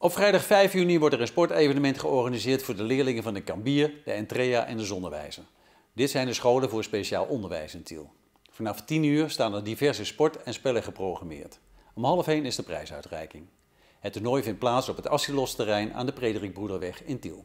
Op vrijdag 5 juni wordt er een sportevenement georganiseerd voor de leerlingen van de Cambier, de Entrea en de Zonnewijzer. Dit zijn de scholen voor speciaal onderwijs in Tiel. Vanaf 10 uur staan er diverse sport en spellen geprogrammeerd. Om half 1 is de prijsuitreiking. Het toernooi vindt plaats op het Assilos-terrein aan de Broederweg in Tiel.